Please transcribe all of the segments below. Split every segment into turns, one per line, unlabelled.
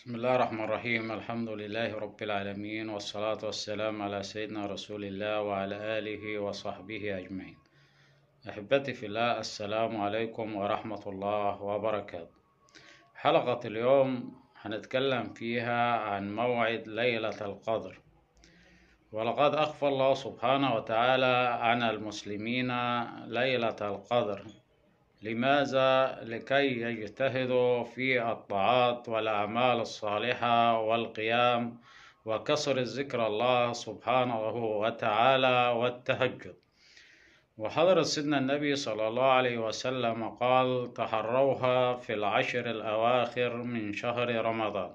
بسم الله الرحمن الرحيم الحمد لله رب العالمين والصلاة والسلام على سيدنا رسول الله وعلى آله وصحبه أجمعين أحبتي في الله السلام عليكم ورحمة الله وبركاته حلقة اليوم هنتكلم فيها عن موعد ليلة القدر ولقد أخفى الله سبحانه وتعالى عن المسلمين ليلة القدر لماذا لكي يجتهدوا في الطاعات والأعمال الصالحة والقيام وكسر ذكر الله سبحانه وتعالى والتهجد وحضر سيدنا النبي صلى الله عليه وسلم قال تحروها في العشر الأواخر من شهر رمضان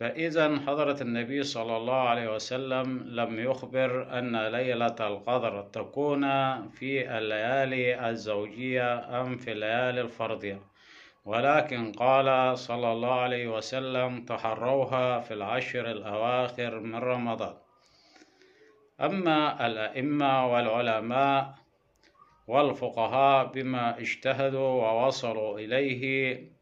فإذا حضرة النبي صلى الله عليه وسلم لم يخبر أن ليلة القدر تكون في الليالي الزوجية أم في الليالي الفردية ولكن قال صلى الله عليه وسلم تحروها في العشر الأواخر من رمضان أما الأئمة والعلماء والفقهاء بما اجتهدوا ووصلوا إليه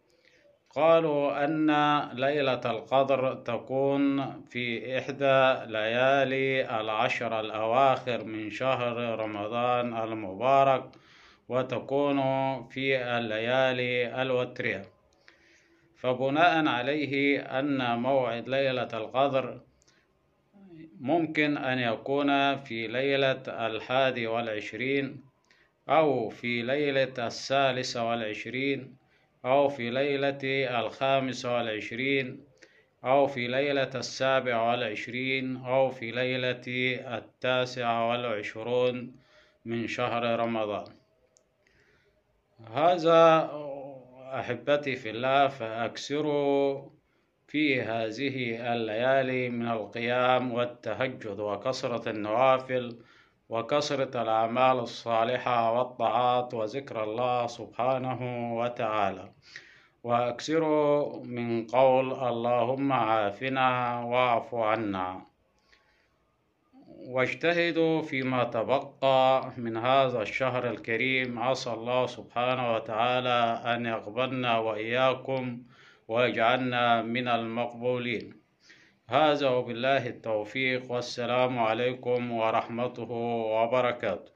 قالوا أن ليلة القدر تكون في إحدى ليالي العشر الأواخر من شهر رمضان المبارك وتكون في الليالي الوترية فبناء عليه أن موعد ليلة القدر ممكن أن يكون في ليلة الحادي والعشرين أو في ليلة الثالثة والعشرين أو في ليلة الخامس والعشرين أو في ليلة السابع والعشرين أو في ليلة التاسع والعشرون من شهر رمضان هذا أحبتي في الله فأكثروا في هذه الليالي من القيام والتهجد وكثرة النوافل وكثرة الأعمال الصالحة والطاعات وذكر الله سبحانه وتعالى وأكثروا من قول اللهم عافنا واعف عنا واجتهدوا فيما تبقى من هذا الشهر الكريم عسى الله سبحانه وتعالى أن يقبلنا وإياكم ويجعلنا من المقبولين هذا وبالله التوفيق والسلام عليكم ورحمته وبركاته